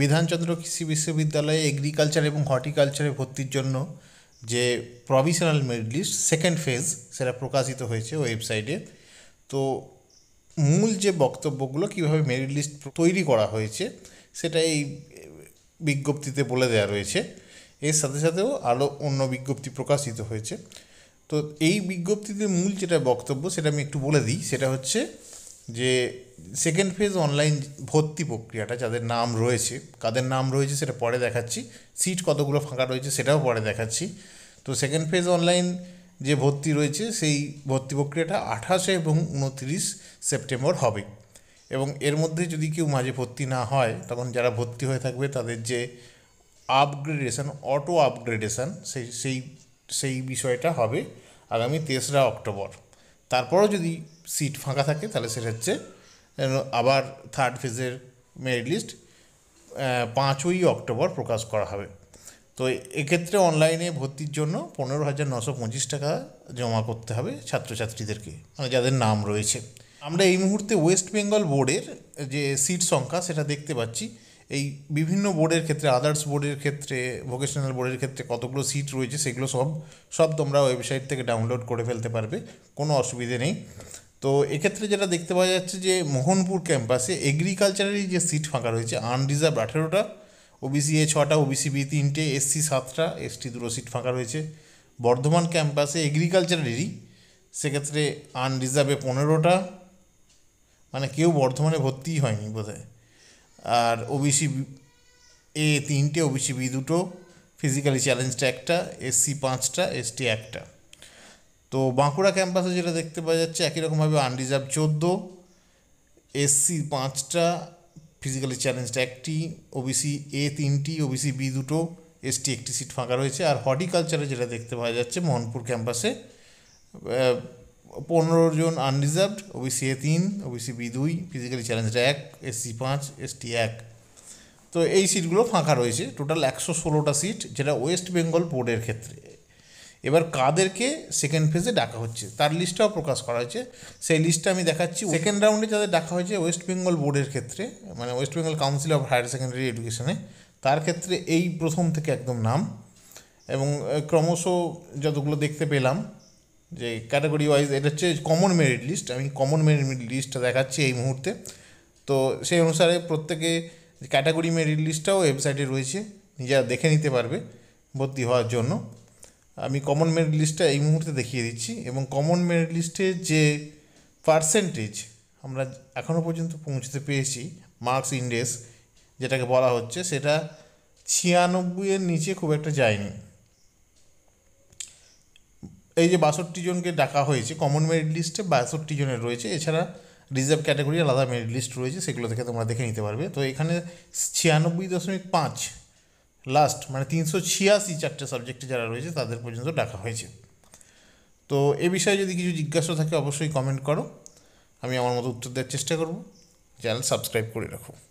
বিধানচন্দ্র কৃষি বিশ্ববিদ্যালয়ে এগ্রিকালচার এবং হর্টিকালচারে ভর্তির জন্য যে provisional merit list second phase সেটা প্রকাশিত হয়েছে ওয়েবসাইটে তো মূল যে বক্তব্যগুলো কীভাবে মেরিট লিস্ট তৈরি করা হয়েছে সেটা এই বিজ্ঞপ্তিতে বলে দেওয়া রয়েছে এর সাথে সাথেও আরও অন্য বিজ্ঞপ্তি প্রকাশিত হয়েছে তো এই বিজ্ঞপ্তিতে মূল যেটা বক্তব্য সেটা আমি একটু বলে দিই সেটা হচ্ছে যে সেকেন্ড ফেজ অনলাইন ভর্তি প্রক্রিয়াটা যাদের নাম রয়েছে কাদের নাম রয়েছে সেটা পরে দেখাচ্ছি সিট কতগুলো ফাঁকা রয়েছে সেটাও পরে দেখাচ্ছি তো সেকেন্ড ফেজ অনলাইন যে ভর্তি রয়েছে সেই ভর্তি প্রক্রিয়াটা আঠাশে এবং উনত্রিশ সেপ্টেম্বর হবে এবং এর মধ্যে যদি কেউ মাঝে ভর্তি না হয় তখন যারা ভর্তি হয়ে থাকবে তাদের যে আপগ্রেডেশন অটো আপগ্রেডেশন সেই সেই সেই বিষয়টা হবে আগামী তেসরা অক্টোবর তারপরও যদি সিট ফাঁকা থাকে তাহলে সেটা হচ্ছে আবার থার্ড ফেজের মেরিট লিস্ট পাঁচই অক্টোবর প্রকাশ করা হবে তো এক্ষেত্রে অনলাইনে ভর্তির জন্য পনেরো হাজার নশো পঁচিশ টাকা জমা করতে হবে ছাত্রছাত্রীদেরকে মানে যাদের নাম রয়েছে আমরা এই মুহূর্তে ওয়েস্ট বেঙ্গল বোর্ডের যে সিট সংখ্যা সেটা দেখতে পাচ্ছি এই বিভিন্ন বোর্ডের ক্ষেত্রে আদার্স বোর্ডের ক্ষেত্রে ভোকেশনাল বোর্ডের ক্ষেত্রে কতগুলো সিট রয়েছে সেগুলো সব সব তোমরা ওয়েবসাইট থেকে ডাউনলোড করে ফেলতে পারবে কোনো অসুবিধে নেই তো এক্ষেত্রে যেটা দেখতে পাওয়া যাচ্ছে যে মোহনপুর ক্যাম্পাসে এগ্রিকালচারেরই যে সিট ফাঁকা রয়েছে আনরিজার্ভ আঠেরোটা ওবিসি এ ছটা ওবিসি বি তিনটে এসসি সাতটা এসটি দুটো সিট ফাঁকা রয়েছে বর্ধমান ক্যাম্পাসে এগ্রিকালচারেরই সেক্ষেত্রে আনরিজার্ভে পনেরোটা মানে কেউ বর্ধমানে ভর্তিই হয়নি বোধহয় আর ওবিসি এ তিনটে ওবিসি বি দুটো ফিজিক্যালি চ্যালেঞ্জটা একটা এসসি পাঁচটা এসটি একটা তো বাঁকুড়া ক্যাম্পাসে যেটা দেখতে পাওয়া যাচ্ছে একই রকমভাবে আনরিজার্ভ চোদ্দো এসসি পাঁচটা ফিজিক্যালি চ্যালেঞ্জটা একটি ওবিসি এ তিনটি ওবিসি বি দুটো এসটি একটি সিট ফাঁকা রয়েছে আর হর্টিকালচারে যেটা দেখতে পাওয়া যাচ্ছে মোহনপুর ক্যাম্পাসে পনেরো জন আনরিজার্ভড ওবিসি এ তিন ওবিসি বি দুই ফিজিক্যালি চ্যালেঞ্জড এক এসসি পাঁচ এসটি এক তো এই সিটগুলো ফাঁকা রয়েছে টোটাল একশো ষোলোটা সিট যেটা ওয়েস্ট বেঙ্গল বোর্ডের ক্ষেত্রে এবার কাদেরকে সেকেন্ড ফেজে ডাকা হচ্ছে তার লিস্টটাও প্রকাশ করা হয়েছে সেই লিস্টটা আমি দেখাচ্ছি সেকেন্ড রাউন্ডে যাদের ডাকা হয়েছে ওয়েস্ট বেঙ্গল বোর্ডের ক্ষেত্রে মানে West Bengal council of higher secondary এডুকেশনে তার ক্ষেত্রে এই প্রথম থেকে একদম নাম এবং ক্রমশ যতগুলো দেখতে পেলাম যে ক্যাটাগরি ওয়াইজ এটা হচ্ছে কমন মেরিট লিস্ট আমি কমন মেরিট লিস্টটা দেখাচ্ছি এই মুহূর্তে তো সেই অনুসারে প্রত্যেকে ক্যাটাগরি মেরিট লিস্টটাও ওয়েবসাইটে রয়েছে নিজেরা দেখে নিতে পারবে ভর্তি হওয়ার জন্য আমি কমন মেরিট লিস্টটা এই মুহূর্তে দেখিয়ে দিচ্ছি এবং কমন মেরিট লিস্টে যে পার্সেন্টেজ আমরা এখনও পর্যন্ত পৌঁছতে পেরেছি মার্কস ইন্ডেক্স যেটাকে বলা হচ্ছে সেটা ছিয়ানব্বইয়ের নিচে খুব একটা যায়নি এই যে বাষট্টি জনকে ডাকা হয়েছে কমন মেরিট লিস্টে বাষট্টি জনের রয়েছে এছাড়া রিজার্ভ ক্যাটাগরি আলাদা মেরিট লিস্ট রয়েছে সেগুলো থেকে তোমরা দেখে নিতে পারবে তো এখানে ছিয়ানব্বই দশমিক পাঁচ লাস্ট মানে তিনশো ছিয়াশি চারটে সাবজেক্টে যারা রয়েছে তাদের পর্যন্ত ডাকা হয়েছে তো এ বিষয়ে যদি কিছু জিজ্ঞাসা থাকে অবশ্যই কমেন্ট করো আমি আমার মতো উত্তর দেওয়ার চেষ্টা করব চ্যানেল সাবস্ক্রাইব করে রাখো